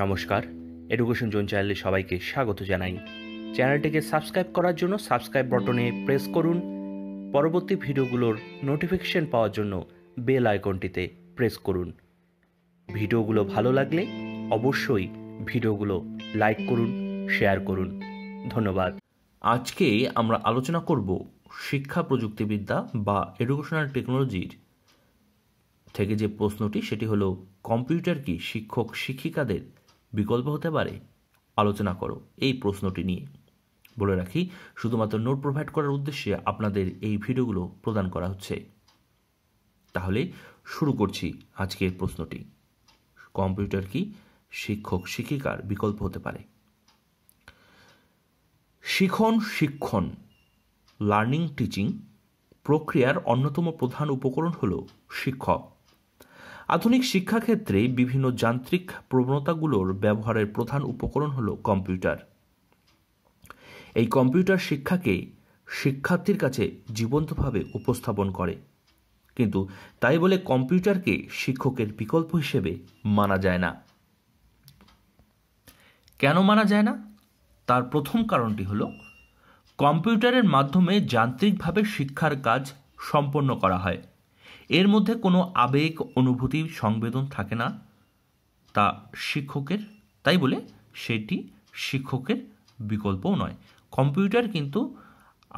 নমস্কার education zone চ্যানেলে সবাইকে স্বাগত জানাই চ্যানেলটিকে সাবস্ক্রাইব করার জন্য সাবস্ক্রাইব বটনে প্রেস করুন পরবর্তী ভিডিওগুলোর নোটিফিকেশন পাওয়ার জন্য বেল আইকনটিতে প্রেস করুন ভিডিওগুলো ভালো লাগলে অবশ্যই ভিডিওগুলো লাইক করুন শেয়ার করুন ধন্যবাদ আজকে আমরা আলোচনা করব শিক্ষা প্রযুক্তিবিদ্যা বা এডুকেশনাল টেকনোলজির থেকে যে প্রশ্নটি সেটি হলো কম্পিউটার কি শিক্ষক শিক্ষিকাদের বিকল্প হতে পারে আলোচনা করো এই প্রশ্নটি নিয়ে বলে রাখি শুধুমাত্র নোট প্রোভাইড করার উদ্দেশ্যে আপনাদের এই ভিডিওগুলো প্রদান করা হচ্ছে তাহলে শুরু করছি আজকের প্রশ্নটি কম্পিউটার কি শিক্ষক শিক্ষিকার বিকল্প হতে পারে শিখন শিক্ষণ লার্নিং টিচিং প্রক্রিয়ার অন্যতম প্রধান উপকরণ হল শিক্ষক আধুনিক শিক্ষাক্ষেত্রে বিভিন্ন যান্ত্রিক প্রবণতাগুলোর ব্যবহারের প্রধান উপকরণ হল কম্পিউটার এই কম্পিউটার শিক্ষাকে শিক্ষার্থীর কাছে জীবন্তভাবে উপস্থাপন করে কিন্তু তাই বলে কম্পিউটারকে শিক্ষকের বিকল্প হিসেবে মানা যায় না কেন মানা যায় না তার প্রথম কারণটি হল কম্পিউটারের মাধ্যমে যান্ত্রিকভাবে শিক্ষার কাজ সম্পন্ন করা হয় এর মধ্যে কোনো আবেগ অনুভূতি সংবেদন থাকে না তা শিক্ষকের তাই বলে সেটি শিক্ষকের বিকল্পও নয় কম্পিউটার কিন্তু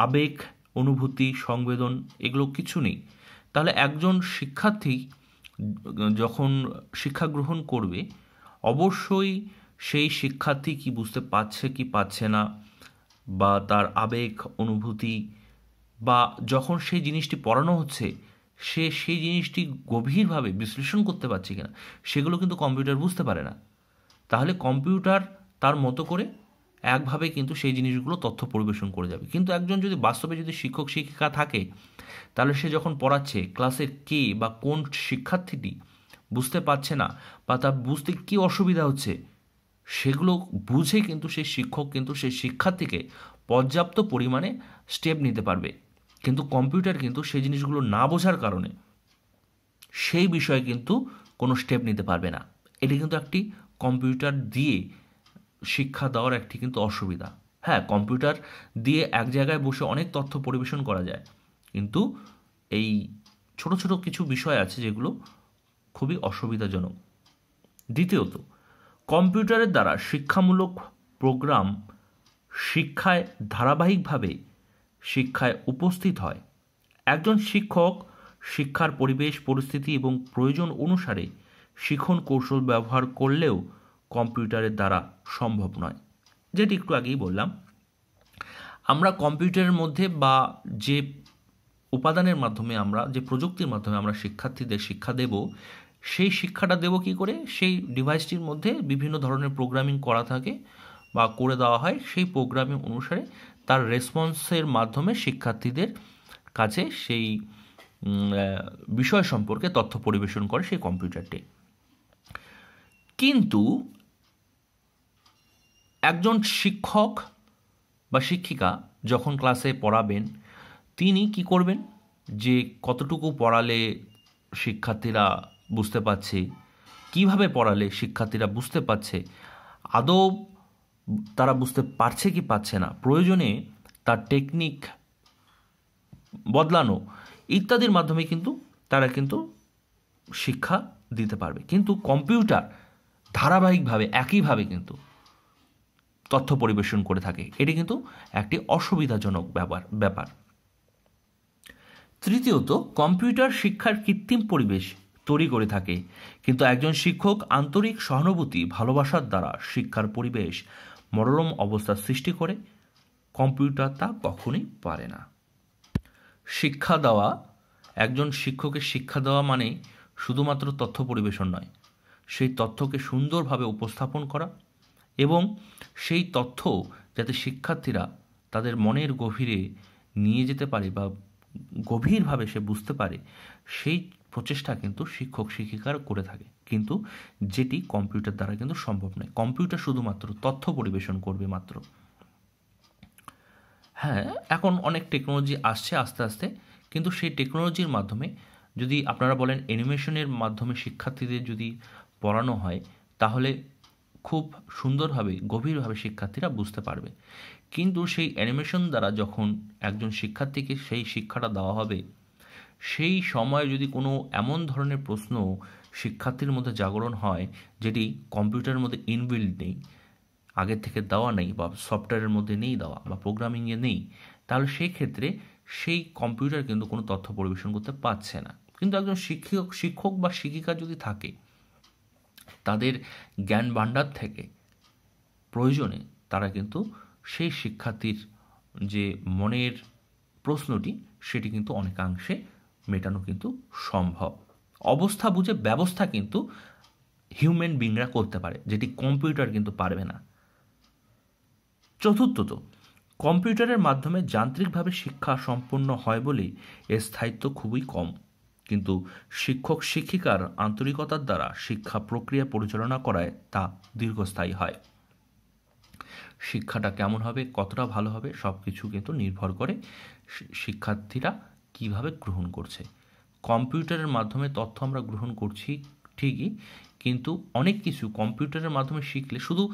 আবেগ অনুভূতি সংবেদন এগুলো কিছু নেই তাহলে একজন শিক্ষার্থী যখন শিক্ষা গ্রহণ করবে অবশ্যই সেই শিক্ষার্থী কি বুঝতে পারছে কি পাচ্ছে না বা তার আবেগ অনুভূতি বা যখন সেই জিনিসটি পড়ানো হচ্ছে সে সেই জিনিসটি গভীরভাবে বিশ্লেষণ করতে পারছে কিনা সেগুলো কিন্তু কম্পিউটার বুঝতে পারে না তাহলে কম্পিউটার তার মতো করে একভাবে কিন্তু সেই জিনিসগুলো তথ্য পরিবেশন করে যাবে কিন্তু একজন যদি বাস্তবে যদি শিক্ষক শিক্ষিকা থাকে তাহলে সে যখন পড়াচ্ছে ক্লাসের কে বা কোন শিক্ষার্থীটি বুঝতে পারছে না বা তার বুঝতে কী অসুবিধা হচ্ছে সেগুলো বুঝে কিন্তু সেই শিক্ষক কিন্তু সেই শিক্ষার্থীকে পর্যাপ্ত পরিমাণে স্টেপ নিতে পারবে কিন্তু কম্পিউটার কিন্তু সেই জিনিসগুলো না বোঝার কারণে সেই বিষয়ে কিন্তু কোনো স্টেপ নিতে পারবে না এটি কিন্তু একটি কম্পিউটার দিয়ে শিক্ষা দেওয়ার একটি কিন্তু অসুবিধা হ্যাঁ কম্পিউটার দিয়ে এক জায়গায় বসে অনেক তথ্য পরিবেশন করা যায় কিন্তু এই ছোট ছোট কিছু বিষয় আছে যেগুলো খুবই অসুবিধাজনক দ্বিতীয়ত কম্পিউটারের দ্বারা শিক্ষামূলক প্রোগ্রাম শিক্ষায় ধারাবাহিকভাবে শিক্ষায় উপস্থিত হয় একজন শিক্ষক শিক্ষার পরিবেশ পরিস্থিতি এবং প্রয়োজন অনুসারে শিখন কৌশল ব্যবহার করলেও কম্পিউটারের দ্বারা সম্ভব নয় যেটি একটু আগেই বললাম আমরা কম্পিউটারের মধ্যে বা যে উপাদানের মাধ্যমে আমরা যে প্রযুক্তির মাধ্যমে আমরা শিক্ষার্থীদের শিক্ষা দেব সেই শিক্ষাটা দেব কি করে সেই ডিভাইসটির মধ্যে বিভিন্ন ধরনের প্রোগ্রামিং করা থাকে বা করে দেওয়া হয় সেই প্রোগ্রামিং অনুসারে তার রেসপন্সের মাধ্যমে শিক্ষার্থীদের কাছে সেই বিষয় সম্পর্কে তথ্য পরিবেশন করে সেই কম্পিউটারটি কিন্তু একজন শিক্ষক বা শিক্ষিকা যখন ক্লাসে পড়াবেন তিনি কি করবেন যে কতটুকু পড়ালে শিক্ষার্থীরা বুঝতে পারছে কিভাবে পড়ালে শিক্ষার্থীরা বুঝতে পারছে আদৌ তারা বুঝতে পারছে কি পারছে না প্রয়োজনে তার টেকনিক বদলানো ইত্যাদির মাধ্যমে কিন্তু তারা কিন্তু শিক্ষা দিতে পারবে কিন্তু কম্পিউটার ধারাবাহিকভাবে একইভাবে কিন্তু তথ্য পরিবেশন করে থাকে এটি কিন্তু একটি অসুবিধাজনক ব্যাপার ব্যাপার তৃতীয়ত কম্পিউটার শিক্ষার কৃত্রিম পরিবেশ তৈরি করে থাকে কিন্তু একজন শিক্ষক আন্তরিক সহানুভূতি ভালোবাসার দ্বারা শিক্ষার পরিবেশ মনোরম অবস্থা সৃষ্টি করে কম্পিউটার তা কখনই পারে না শিক্ষা দেওয়া একজন শিক্ষকের শিক্ষা দেওয়া মানে শুধুমাত্র তথ্য পরিবেশন নয় সেই তথ্যকে সুন্দরভাবে উপস্থাপন করা এবং সেই তথ্য যাতে শিক্ষার্থীরা তাদের মনের গভীরে নিয়ে যেতে পারে বা গভীরভাবে সে বুঝতে পারে সেই প্রচেষ্টা কিন্তু শিক্ষক শিক্ষিকার করে থাকে কিন্তু যেটি কম্পিউটার দ্বারা কিন্তু সম্ভব নয় কম্পিউটার শুধুমাত্র তথ্য পরিবেশন করবে মাত্র হ্যাঁ এখন অনেক টেকনোলজি আসছে আস্তে আস্তে কিন্তু সেই টেকনোলজির মাধ্যমে যদি আপনারা বলেন অ্যানিমেশনের মাধ্যমে শিক্ষার্থীদের যদি পড়ানো হয় তাহলে খুব সুন্দরভাবে গভীরভাবে শিক্ষার্থীরা বুঝতে পারবে কিন্তু সেই অ্যানিমেশন দ্বারা যখন একজন শিক্ষার্থীকে সেই শিক্ষাটা দেওয়া হবে সেই সময়ে যদি কোনো এমন ধরনের প্রশ্ন শিক্ষার্থীর মধ্যে জাগরণ হয় যেটি কম্পিউটারের মধ্যে ইনবিল্ড নেই আগের থেকে দেওয়া নেই বা সফটওয়্যারের মধ্যে নেই দেওয়া বা প্রোগ্রামিংয়ে নেই তাহলে সেই ক্ষেত্রে সেই কম্পিউটার কিন্তু কোনো তথ্য পরিবেশন করতে পারছে না কিন্তু একজন শিক্ষক শিক্ষক বা শিক্ষিকা যদি থাকে তাদের জ্ঞান ভাণ্ডার থেকে প্রয়োজনে তারা কিন্তু সেই শিক্ষার্থীর যে মনের প্রশ্নটি সেটি কিন্তু অনেকাংশে মেটানো কিন্তু সম্ভব অবস্থা বুঝে ব্যবস্থা কিন্তু হিউম্যান বিংরা করতে পারে যেটি কম্পিউটার কিন্তু পারবে না চতুর্থত কম্পিউটারের মাধ্যমে যান্ত্রিকভাবে শিক্ষা সম্পন্ন হয় বলেই এর স্থায়িত্ব খুবই কম কিন্তু শিক্ষক শিক্ষিকার আন্তরিকতার দ্বারা শিক্ষা প্রক্রিয়া পরিচালনা করায় তা দীর্ঘস্থায়ী হয় শিক্ষাটা কেমন হবে কতটা ভালো হবে সব কিছু কিন্তু নির্ভর করে শিক্ষার্থীরা কিভাবে গ্রহণ করছে কম্পিউটারের মাধ্যমে তথ্য আমরা গ্রহণ করছি ঠিকই কিন্তু অনেক কিছু কম্পিউটারের মাধ্যমে শিখলে শুধু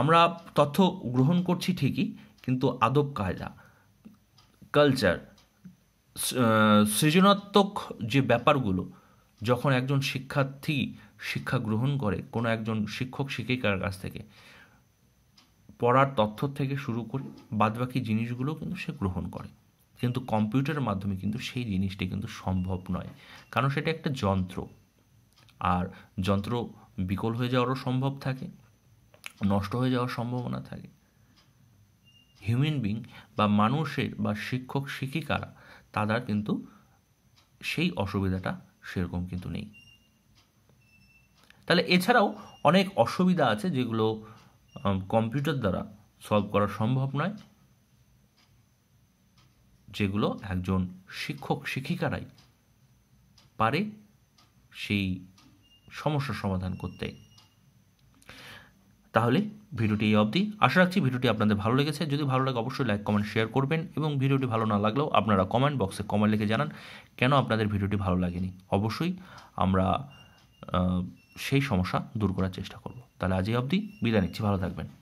আমরা তথ্য গ্রহণ করছি ঠিকই কিন্তু আদব কায়দা কালচার সৃজনাত্মক যে ব্যাপারগুলো যখন একজন শিক্ষার্থী শিক্ষা গ্রহণ করে কোনো একজন শিক্ষক শিক্ষিকার কাছ থেকে পড়ার তথ্য থেকে শুরু করে বাদবাকি জিনিসগুলো কিন্তু সে গ্রহণ করে কিন্তু কম্পিউটারের মাধ্যমে কিন্তু সেই জিনিসটি কিন্তু সম্ভব নয় কারণ সেটা একটা যন্ত্র আর যন্ত্র বিকল হয়ে যাওয়ারও সম্ভব থাকে নষ্ট হয়ে যাওয়ার সম্ভাবনা থাকে হিউম্যান বিং বা মানুষের বা শিক্ষক শিক্ষিকারা তারা কিন্তু সেই অসুবিধাটা সেরকম কিন্তু নেই তাহলে এছাড়াও অনেক অসুবিধা আছে যেগুলো কম্পিউটার দ্বারা সলভ করা সম্ভব নয় যেগুলো একজন শিক্ষক শিক্ষিকারাই পারে সেই সমস্যা সমাধান করতে তাহলে ভিডিওটি এই অবধি আশা রাখছি ভিডিওটি আপনাদের ভালো লেগেছে যদি ভালো লাগে অবশ্যই লাইক কমেন্ট শেয়ার করবেন এবং ভিডিওটি ভালো না লাগলেও আপনারা কমেন্ট বক্সে কমেন্ট লিখে জানান কেন আপনাদের ভিডিওটি ভালো লাগেনি অবশ্যই আমরা সেই সমস্যা দূর করার চেষ্টা করব তাহলে আজ এই অবধি বিদায় নিচ্ছি ভালো থাকবেন